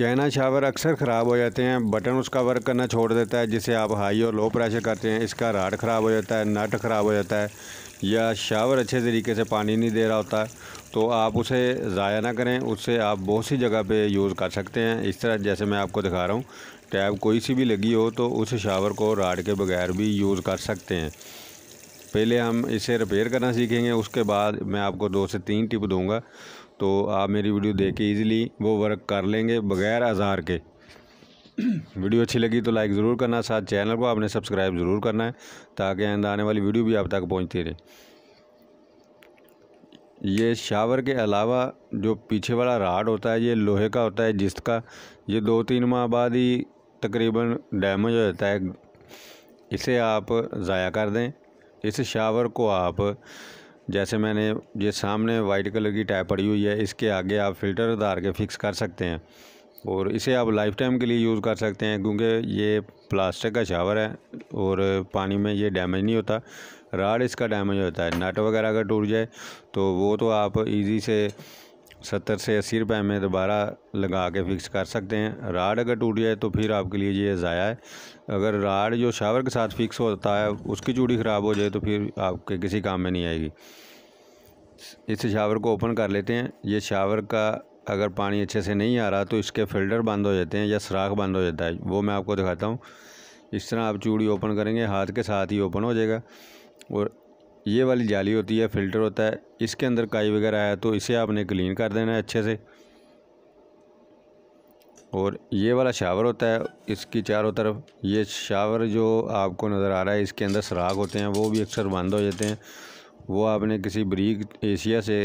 China shower अक्सर ख़राब हो जाते हैं बटन उसका वर्क करना छोड़ देता है जिसे आप हाई और लो प्रेशर करते हैं इसका राड ख़राब हो जाता है नट ख़राब हो जाता है या शावर अच्छे तरीके से पानी नहीं दे रहा होता तो आप उसे ज़ाया ना करें उससे आप बहुत सी जगह पे यूज़ कर सकते हैं इस तरह जैसे मैं आपको दिखा रहा हूँ टैब कोई सी भी लगी हो तो उस शावर को राड के बगैर भी यूज़ कर सकते हैं पहले हम इसे रिपेयर करना सीखेंगे उसके बाद मैं आपको दो से तीन टिप दूँगा तो आप मेरी वीडियो देख के ईज़िली वो वर्क कर लेंगे बग़ैर आज़ार के वीडियो अच्छी लगी तो लाइक ज़रूर करना साथ चैनल को आपने सब्सक्राइब ज़रूर करना है ताकि आइंदा आने वाली वीडियो भी आप तक पहुँचती रहे ये शावर के अलावा जो पीछे वाला राड होता है ये लोहे का होता है जिसका ये दो तीन माह बाद ही तकरीबन डैमेज हो जाता है इसे आप ज़ाया कर दें इस शावर को आप जैसे मैंने ये सामने वाइट कलर की टाइप पड़ी हुई है इसके आगे आप फ़िल्टर उतार के फ़िक्स कर सकते हैं और इसे आप लाइफ टाइम के लिए यूज़ कर सकते हैं क्योंकि ये प्लास्टिक का शावर है और पानी में ये डैमेज नहीं होता राड इसका डैमेज होता है नट वगैरह अगर टूट जाए तो वो तो आप इजी से सत्तर से अस्सी रुपये में दोबारा लगा के फिक्स कर सकते हैं राड अगर टूट जाए तो फिर आपके लिए ये ज़ाया है अगर राड जो शावर के साथ फिक्स होता है उसकी चूड़ी ख़राब हो जाए तो फिर आपके किसी काम में नहीं आएगी इस शावर को ओपन कर लेते हैं ये शावर का अगर पानी अच्छे से नहीं आ रहा तो इसके फ़िल्टर बंद हो जाते हैं या सुराख बंद हो जाता है वो मैं आपको दिखाता हूँ इस तरह आप चूड़ी ओपन करेंगे हाथ के साथ ही ओपन हो जाएगा और ये वाली जाली होती है फ़िल्टर होता है इसके अंदर काई वगैरह आया तो इसे आपने क्लीन कर देना है अच्छे से और ये वाला शावर होता है इसकी चारों तरफ ये शावर जो आपको नज़र आ रहा है इसके अंदर सराख होते हैं वो भी अक्सर बंद हो जाते हैं वो आपने किसी बरीक एशिया से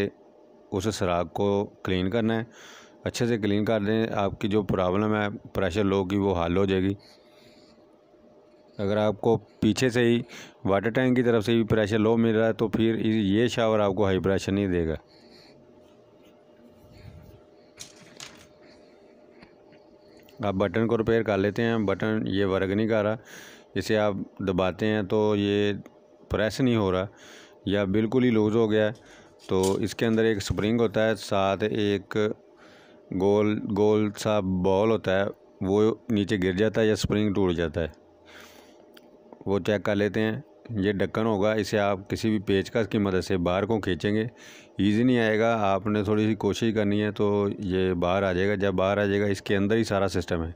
उस सराख को क्लीन करना है अच्छे से क्लीन कर दें आपकी जो प्रॉब्लम है प्रेशर लो की वो हल हो जाएगी अगर आपको पीछे से ही वाटर टैंक की तरफ से भी प्रेशर लो मिल रहा है तो फिर ये शावर आपको हाई प्रेशर नहीं देगा आप बटन को रिपेयर कर लेते हैं बटन ये वर्क नहीं कर रहा इसे आप दबाते हैं तो ये प्रेस नहीं हो रहा या बिल्कुल ही लूज़ हो गया तो इसके अंदर एक स्प्रिंग होता है साथ एक गोल गोल सा बॉल होता है वो नीचे गिर जाता है या स्प्रिंग टूट जाता है वो चेक कर लेते हैं ये ढक्कन होगा इसे आप किसी भी पेचकस की मदद से बाहर को खींचेंगे ईज़ी नहीं आएगा आपने थोड़ी सी कोशिश करनी है तो ये बाहर आ जाएगा जब बाहर आ जाएगा इसके अंदर ही सारा सिस्टम है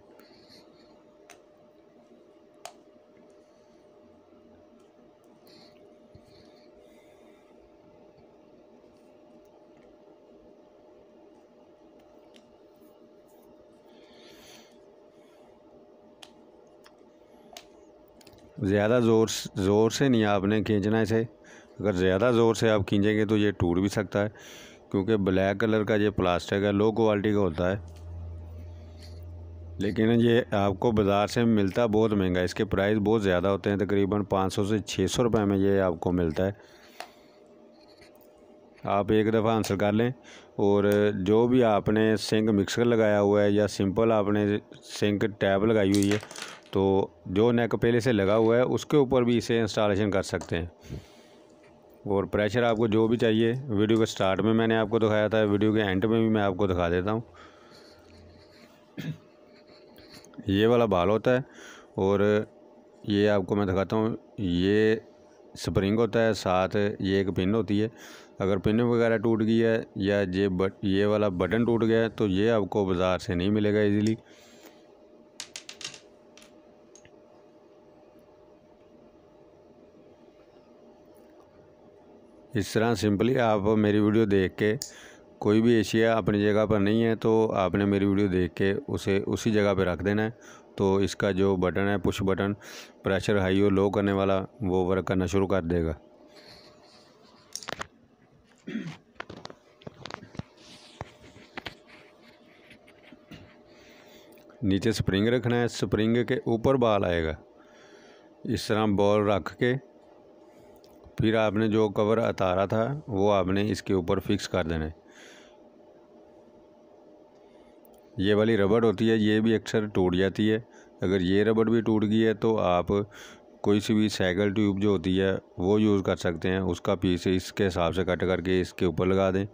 ज़्यादा ज़ोर ज़ोर से नहीं आपने खींचना इसे अगर ज़्यादा ज़ोर से आप खींचेंगे तो ये टूट भी सकता है क्योंकि ब्लैक कलर का ये प्लास्टिक है लो क्वालिटी का होता है लेकिन ये आपको बाज़ार से मिलता बहुत महंगा इसके प्राइस बहुत ज़्यादा होते हैं तकरीबन 500 से 600 रुपए में ये आपको मिलता है आप एक दफ़ा आंसर कर लें और जो भी आपने सिंक मिक्सर लगाया हुआ है या सिंपल आपने सिंक टैब लगाई हुई है तो जो नेक पहले से लगा हुआ है उसके ऊपर भी इसे इंस्टॉलेशन कर सकते हैं और प्रेशर आपको जो भी चाहिए वीडियो के स्टार्ट में मैंने आपको दिखाया था वीडियो के एंड में भी मैं आपको दिखा देता हूँ ये वाला बाल होता है और ये आपको मैं दिखाता हूँ ये स्प्रिंग होता है साथ ये एक पिन होती है अगर पिन वगैरह टूट गई है या ये बट ये वाला बटन टूट गया है तो ये आपको बाज़ार से नहीं मिलेगा इजीली इस तरह सिंपली आप मेरी वीडियो देख के कोई भी एशिया अपनी जगह पर नहीं है तो आपने मेरी वीडियो देख के उसे उसी जगह पर रख देना है तो इसका जो बटन है पुश बटन प्रेशर हाई और लो करने वाला वो वर्क करना शुरू कर देगा नीचे स्प्रिंग रखना है स्प्रिंग के ऊपर बॉल आएगा इस तरह बॉल रख के फिर आपने जो कवर उतारा था वो आपने इसके ऊपर फिक्स कर देना है ये वाली रबड़ होती है ये भी अक्सर टूट जाती है अगर ये रबड़ भी टूट गई है तो आप कोई सी भी साइकिल ट्यूब जो होती है वो यूज़ कर सकते हैं उसका पीस इसके हिसाब से कट करके इसके ऊपर लगा दें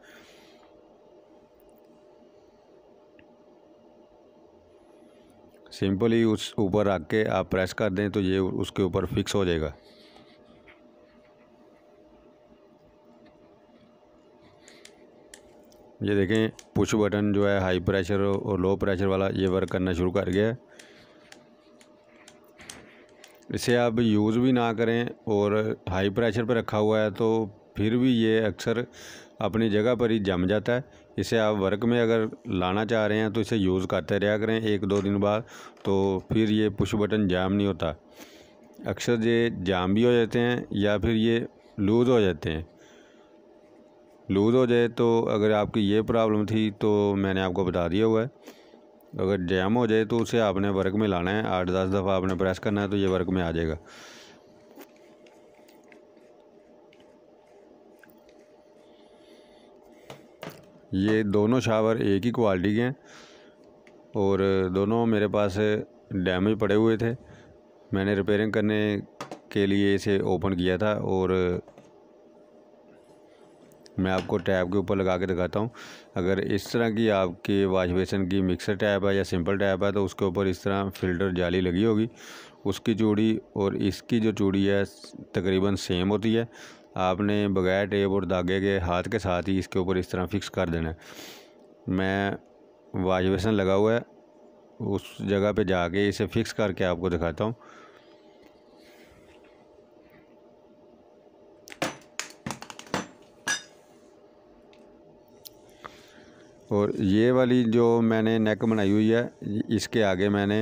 सिंपली उस ऊपर रख के आप प्रेस कर दें तो ये उसके ऊपर फिक्स हो जाएगा ये देखें पुश बटन जो है हाई प्रेशर और लो प्रेशर वाला ये वर्क करना शुरू कर गया है इसे आप यूज़ भी ना करें और हाई प्रेशर पर रखा हुआ है तो फिर भी ये अक्सर अपनी जगह पर ही जम जाता है इसे आप वर्क में अगर लाना चाह रहे हैं तो इसे यूज़ करते रहा करें एक दो दिन बाद तो फिर ये पुश बटन जाम नहीं होता अक्सर ये जाम भी हो जाते हैं या फिर ये लूज़ हो जाते हैं लूज़ हो जाए तो अगर आपकी ये प्रॉब्लम थी तो मैंने आपको बता दिया हुआ है अगर जैम हो जाए तो उसे आपने वर्क में लाना है आठ दस दफ़ा आपने प्रेस करना है तो ये वर्क में आ जाएगा ये दोनों शावर एक ही क्वालिटी के हैं और दोनों मेरे पास डैमेज पड़े हुए थे मैंने रिपेयरिंग करने के लिए इसे ओपन किया था और मैं आपको टैब के ऊपर लगा के दिखाता हूँ अगर इस तरह की आपके वाश बेसन की मिक्सर टैब है या सिंपल टैब है तो उसके ऊपर इस तरह फ़िल्टर जाली लगी होगी उसकी चूड़ी और इसकी जो चूड़ी है तकरीबन सेम होती है आपने बगैर टेप और धागे के हाथ के साथ ही इसके ऊपर इस तरह फ़िक्स कर देना है मैं वाश बेसन लगा हुआ है उस जगह पे जाके इसे फ़िक्स करके आपको दिखाता हूँ और ये वाली जो मैंने नेक बनाई हुई है इसके आगे मैंने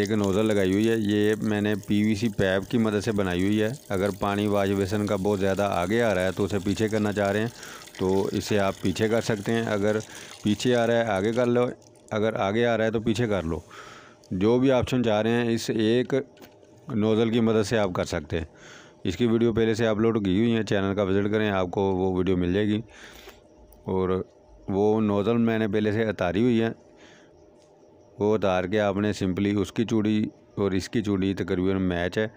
एक नोज़ल लगाई हुई है ये मैंने पीवीसी पैप की मदद से बनाई हुई है अगर पानी वाश बेसन का बहुत ज़्यादा आगे आ रहा है तो उसे पीछे करना चाह रहे हैं तो इसे आप पीछे कर सकते हैं अगर पीछे आ रहा है आगे कर लो अगर आगे आ रहा है तो पीछे कर लो जो भी ऑप्शन चाह रहे हैं इस एक नोज़ल की मदद से आप कर सकते हैं इसकी वीडियो पहले से अपलोड की हुई है चैनल का विज़िट करें आपको वो वीडियो मिल जाएगी और वो नोज़ल मैंने पहले से उतारी हुई है वो उतार के आपने सिंपली उसकी चूड़ी और इसकी चूड़ी तकरीबन मैच है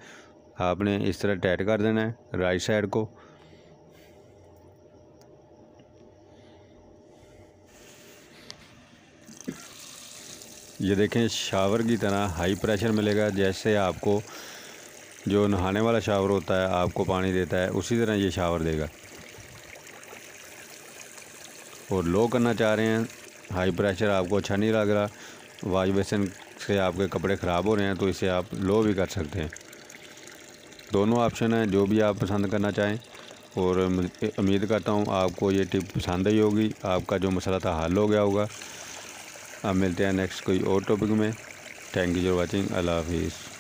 आपने इस तरह टाइट कर देना है राइट साइड को ये देखें शावर की तरह हाई प्रेशर मिलेगा जैसे आपको जो नहाने वाला शावर होता है आपको पानी देता है उसी तरह ये शावर देगा और लो करना चाह रहे हैं हाई प्रेशर आपको अच्छा नहीं लग रहा वाश बेसन से आपके कपड़े ख़राब हो रहे हैं तो इसे आप लो भी कर सकते हैं दोनों ऑप्शन हैं जो भी आप पसंद करना चाहें और उम्मीद करता हूँ आपको ये टिप पसंद ही होगी आपका जो मसला था हल हो गया होगा अब मिलते हैं नेक्स्ट कोई और टॉपिक में थैंक यू फॉर वॉचिंग अल्लाह हाफिज़